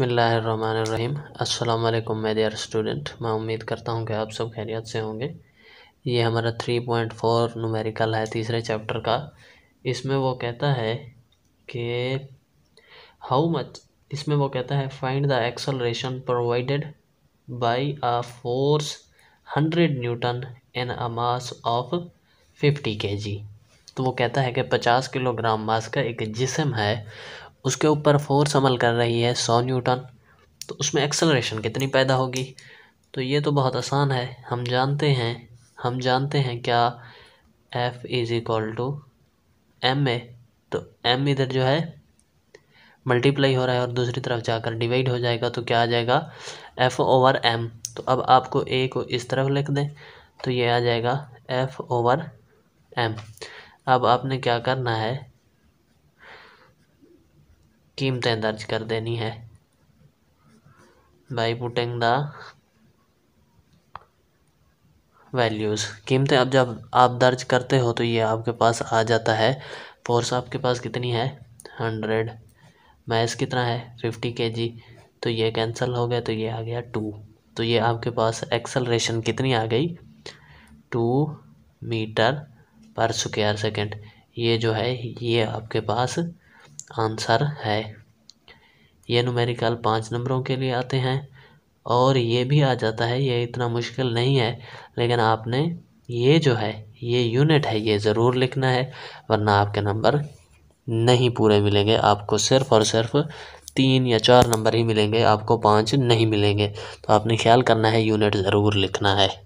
बसमीम अल्लाम मैं देर स्टूडेंट मैं उम्मीद करता हूँ कि आप सब खैरियत से होंगे ये हमारा थ्री पॉइंट फोर नुमेरिकल है तीसरे चैप्टर का इसमें वो कहता है कि हाउ मच इसमें वो कहता है find the acceleration provided by a force hundred newton in a mass of fifty K G तो वो कहता है कि पचास किलोग्राम मास का एक जिसम है उसके ऊपर फोर्स अमल कर रही है सौ न्यूटन तो उसमें एक्सेलरेशन कितनी पैदा होगी तो ये तो बहुत आसान है हम जानते हैं हम जानते हैं क्या F is equal to M A तो एम इधर जो है मल्टीप्लाई हो रहा है और दूसरी तरफ जाकर डिवाइड हो जाएगा तो क्या आ जाएगा एफ़ ओवर एम तो अब आपको ए को इस तरफ लिख दें तो ये आ जाएगा एफ़ ओवर एम अब आपने क्या करना है कीमतें दर्ज कर देनी है बाई पुटिंग द वैल्यूज़ कीमतें अब जब आप दर्ज करते हो तो ये आपके पास आ जाता है फोर्स आपके पास कितनी है हंड्रेड मैस कितना है फिफ्टी के जी तो ये कैंसिल हो गया तो ये आ गया टू तो ये आपके पास एक्सलरेशन कितनी आ गई two metre per square second ये जो है ये आपके पास आंसर है ये नुमेरिकल पाँच नंबरों के लिए आते हैं और ये भी आ जाता है ये इतना मुश्किल नहीं है लेकिन आपने ये जो है ये यूनिट है ये ज़रूर लिखना है वरना आपके नंबर नहीं पूरे मिलेंगे आपको सिर्फ और सिर्फ तीन या चार नंबर ही मिलेंगे आपको पाँच नहीं मिलेंगे तो आपने ख्याल करना है यूनिट ज़रूर लिखना है